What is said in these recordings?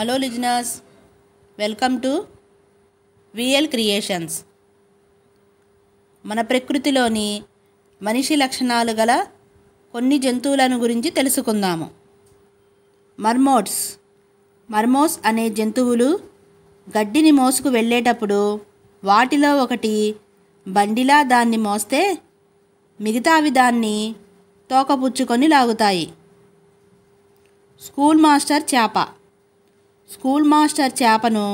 hello listeners welcome to VL creations మన ప్రకృతిలోని మనిషి లక్షణాలు గల కొన్ని జంతువులను గురించి తెలుసుకుందాము మర్మోట్స్ మర్మోస్ అనే జంతువులు గడ్డిని మోసుకు వెళ్ళేటప్పుడు వాటిలో ఒకటి బండిలా దాన్ని మోస్తే మిగతావి దాన్ని తోకపుచ్చుకొని లాగుతాయి స్కూల్ మాస్టర్ చేప స్కూల్ మాస్టర్ చేపను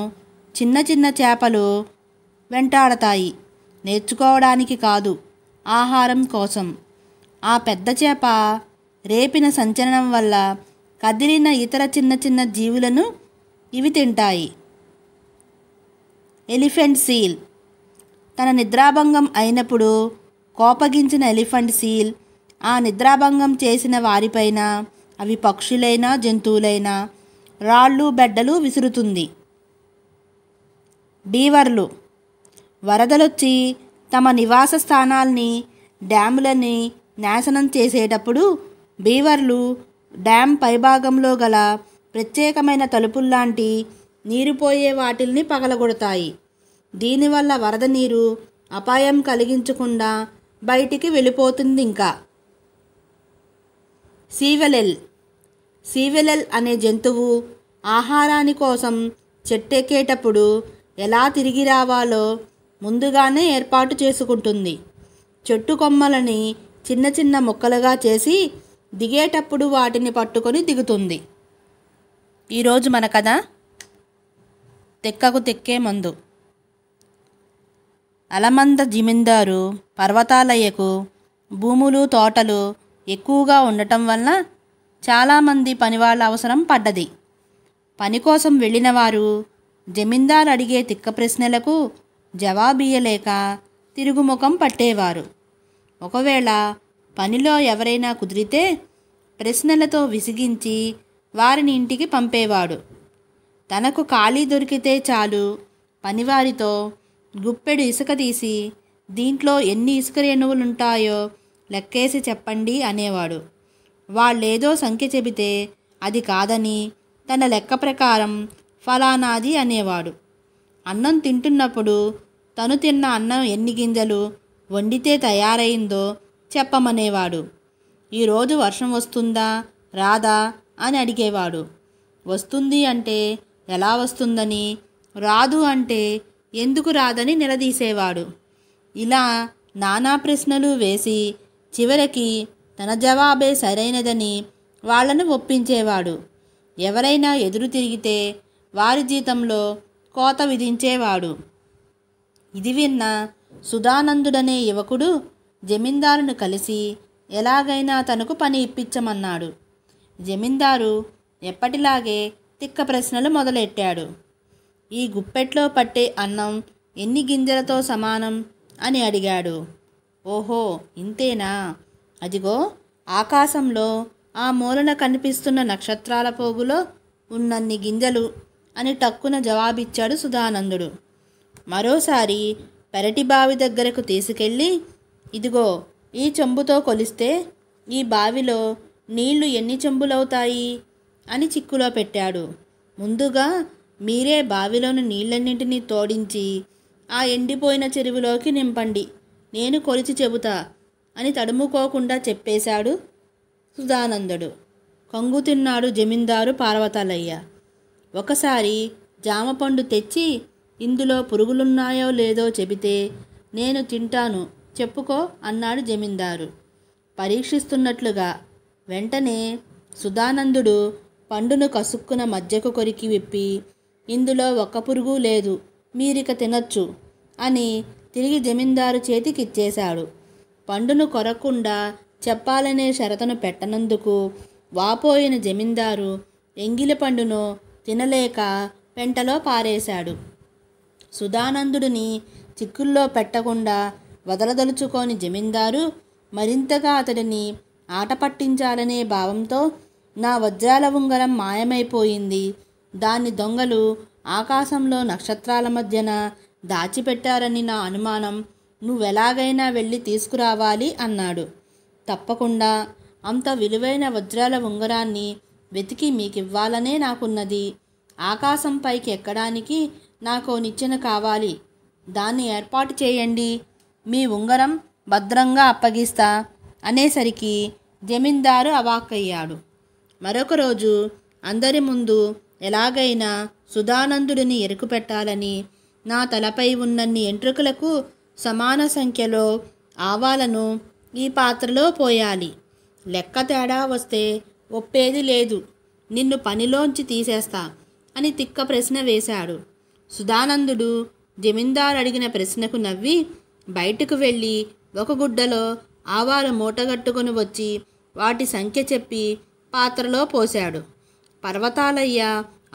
చిన్న చిన్న చేపలు వెంటాడతాయి నేర్చుకోవడానికి కాదు ఆహారం కోసం ఆ పెద్ద చేప రేపిన సంచలనం వల్ల కదిలిన ఇతర చిన్న చిన్న జీవులను ఇవి తింటాయి ఎలిఫెంట్ సీల్ తన నిద్రాభంగం అయినప్పుడు కోపగించిన ఎలిఫెంట్ సీల్ ఆ నిద్రాభంగం చేసిన వారిపైన అవి పక్షులైనా జంతువులైనా రాళ్ళు బెడ్డలు విసురుతుంది బీవర్లు వరదలొచ్చి తమ నివాస స్థానాల్ని డ్యాములని నాశనం చేసేటప్పుడు బీవర్లు డ్యామ్ పైభాగంలో గల ప్రత్యేకమైన తలుపుల్లాంటి నీరుపోయే వాటిల్ని పగలగొడతాయి దీనివల్ల వరద నీరు అపాయం కలిగించకుండా బయటికి వెళ్ళిపోతుంది ఇంకా సీవెలెల్ సీవెలల్ అనే జంతువు ఆహారాని కోసం చెట్టెక్కేటప్పుడు ఎలా తిరిగి రావాలో ముందుగానే ఏర్పాటు చేసుకుంటుంది చెట్టు కొమ్మలని చిన్న చిన్న ముక్కలుగా చేసి దిగేటప్పుడు వాటిని పట్టుకొని దిగుతుంది ఈరోజు మన కథ తెక్కకు తెక్కే మందు అలమంద జిమిందారు పర్వతాలయ్యకు భూములు తోటలు ఎక్కువగా ఉండటం వల్ల చాలామంది పనివాళ్ళ అవసరం పడ్డది పని కోసం వెళ్ళిన వారు జమీందారు అడిగే తిక్క ప్రశ్నలకు జవాబీయలేక తిరుగుముఖం పట్టేవారు ఒకవేళ పనిలో ఎవరైనా కుదిరితే ప్రశ్నలతో విసిగించి వారిని ఇంటికి పంపేవాడు తనకు ఖాళీ దొరికితే చాలు పనివారితో గుప్పెడు ఇసుక తీసి దీంట్లో ఎన్ని ఇసుక రేణువులుంటాయో లెక్కేసి చెప్పండి అనేవాడు వాళ్ళేదో సంఖ్య చెబితే అది కాదని తన లెక్క ప్రకారం ఫలానాది అనేవాడు అన్నం తింటున్నప్పుడు తను తిన్న అన్నం ఎన్ని గింజలు వండితే తయారైందో చెప్పమనేవాడు ఈరోజు వర్షం వస్తుందా రాదా అని అడిగేవాడు వస్తుంది అంటే ఎలా వస్తుందని రాదు అంటే ఎందుకు రాదని నిలదీసేవాడు ఇలా నానా ప్రశ్నలు వేసి చివరికి తన జవాబే సరైనదని వాళ్లను ఒప్పించేవాడు ఎవరైనా ఎదురు తిరిగితే వారి జీతంలో కోత విధించేవాడు ఇది విన్న సుధానందుడనే యువకుడు జమీందారును కలిసి ఎలాగైనా తనకు పని ఇప్పించమన్నాడు జమీందారు ఎప్పటిలాగే తిక్క ప్రశ్నలు మొదలెట్టాడు ఈ గుప్పెట్లో పట్టే అన్నం ఎన్ని గింజలతో సమానం అని అడిగాడు ఓహో ఇంతేనా అదిగో ఆకాశంలో ఆ మూలన కనిపిస్తున్న నక్షత్రాల పోగులో ఉన్నన్ని గింజలు అని టక్కున జవాబిచ్చాడు సుధానందుడు మరోసారి పెరటి బావి దగ్గరకు తీసుకెళ్ళి ఇదిగో ఈ చెంబుతో కొలిస్తే ఈ బావిలో నీళ్లు ఎన్ని చెంబులవుతాయి అని చిక్కులో పెట్టాడు ముందుగా మీరే బావిలోని నీళ్ళన్నింటినీ తోడించి ఆ ఎండిపోయిన చెరువులోకి నింపండి నేను కొలిచి చెబుతా అని తడుముకోకుండా చెప్పేశాడు సుధానందుడు కంగు తిన్నాడు జమీందారు పార్వతాలయ్య ఒకసారి జామ పండు తెచ్చి ఇందులో పురుగులున్నాయో లేదో చెబితే నేను తింటాను చెప్పుకో అన్నాడు జమీందారు పరీక్షిస్తున్నట్లుగా వెంటనే సుధానందుడు పండును కసుక్కున మధ్యకు కొరికి విప్పి ఇందులో ఒక్క పురుగు లేదు మీరిక తినొచ్చు అని తిరిగి జమీందారు చేతికిచ్చేశాడు పండును కొరకుండా చెప్పాలనే షరతును పెట్టనందుకు వాపోయిన జమీందారు ఎంగిలి పండును తినలేక పెంటలో పారేశాడు సుధానందుడిని చిక్కుల్లో పెట్టకుండా వదలదలుచుకోని జమీందారు మరింతగా అతడిని ఆట పట్టించాలనే భావంతో నా వజ్రాల ఉంగరం మాయమైపోయింది దాన్ని దొంగలు ఆకాశంలో నక్షత్రాల మధ్యన దాచిపెట్టారని నా అనుమానం నువ్వెలాగైనా వెళ్ళి తీసుకురావాలి అన్నాడు తప్పకుండా అంత విలువైన వజ్రాల ఉంగరాన్ని వెతికి మీకివ్వాలనే నాకున్నది ఆకాశం పైకి ఎక్కడానికి నాకు నిచ్చెన కావాలి దాన్ని ఏర్పాటు చేయండి మీ ఉంగరం భద్రంగా అప్పగిస్తా అనేసరికి జమీందారు అవాక్కయ్యాడు మరొక రోజు అందరి ముందు ఎలాగైనా సుధానందుడిని ఎరుకుపెట్టాలని నా తలపై ఉన్నన్ని ఎంట్రుకలకు సమాన సంఖ్యలో ఆవాలను ఈ పాత్రలో పోయాలి లెక్క తేడా వస్తే ఒప్పేది లేదు నిన్ను పనిలోంచి తీసేస్తా అని తిక్క ప్రశ్న వేశాడు సుధానందుడు జమీందారు అడిగిన ప్రశ్నకు నవ్వి బయటకు వెళ్ళి ఒక గుడ్డలో ఆవాలు మూటగట్టుకుని వచ్చి వాటి సంఖ్య చెప్పి పాత్రలో పోశాడు పర్వతాలయ్య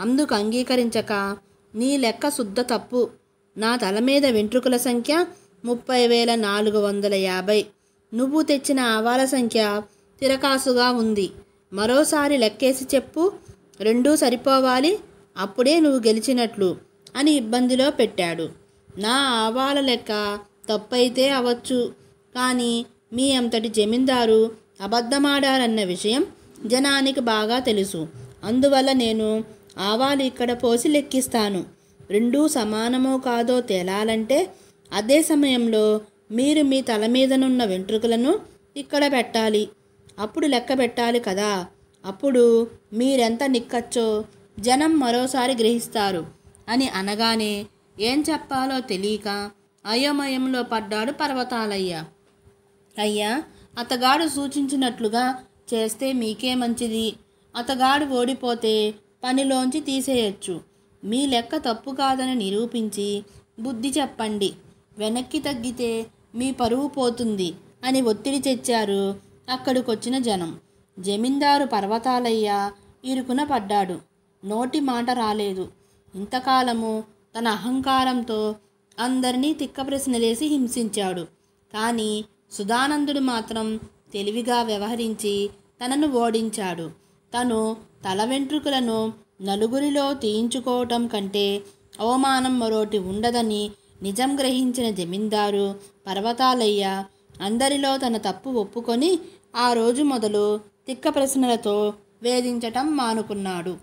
అందుకు అంగీకరించక నీ లెక్క శుద్ధ తప్పు నా తల మీద వెంట్రుకల సంఖ్య ముప్పై వేల నాలుగు వందల యాభై నువ్వు తెచ్చిన ఆవాల సంఖ్య తిరకాసుగా ఉంది మరోసారి లెక్కేసి చెప్పు రెండూ సరిపోవాలి అప్పుడే నువ్వు గెలిచినట్లు అని ఇబ్బందిలో పెట్టాడు నా ఆవాల లెక్క తప్పైతే అవచ్చు కానీ మీ అంతటి జమీందారు అబద్ధమాడారన్న విషయం జనానికి బాగా తెలుసు అందువల్ల నేను ఆవాలు ఇక్కడ పోసి లెక్కిస్తాను రెండూ సమానమో కాదో తేలాలంటే అదే సమయంలో మీరు మీ తల మీదనున్న వెంట్రుకలను ఇక్కడ పెట్టాలి అప్పుడు లెక్క పెట్టాలి కదా అప్పుడు మీరెంత నిక్కచ్చో జనం మరోసారి గ్రహిస్తారు అని అనగానే ఏం చెప్పాలో తెలియక అయోమయంలో పడ్డాడు పర్వతాలయ్య అయ్యా అతగాడు సూచించినట్లుగా చేస్తే మీకే మంచిది అతగాడు ఓడిపోతే పనిలోంచి తీసేయచ్చు మీ లెక్క తప్పు కాదని నిరూపించి బుద్ధి చెప్పండి వెనక్కి తగ్గితే మీ పరువు పోతుంది అని ఒత్తిడి తెచ్చారు అక్కడికొచ్చిన జనం జమీందారు పర్వతాలయ్య ఇరుకున పడ్డాడు నోటి మాట రాలేదు ఇంతకాలము తన అహంకారంతో అందరినీ తిక్క ప్రశ్నలేసి హింసించాడు కానీ సుధానందుడు మాత్రం తెలివిగా వ్యవహరించి తనను ఓడించాడు తను తల వెంట్రుకలను నలుగురిలో తీయించుకోవటం కంటే అవమానం మరోటి ఉండదని నిజం గ్రహించిన జమీందారు పర్వతాలయ్య అందరిలో తన తప్పు ఒప్పుకొని ఆ రోజు మొదలు తిక్క ప్రశ్నలతో వేధించటం మానుకున్నాడు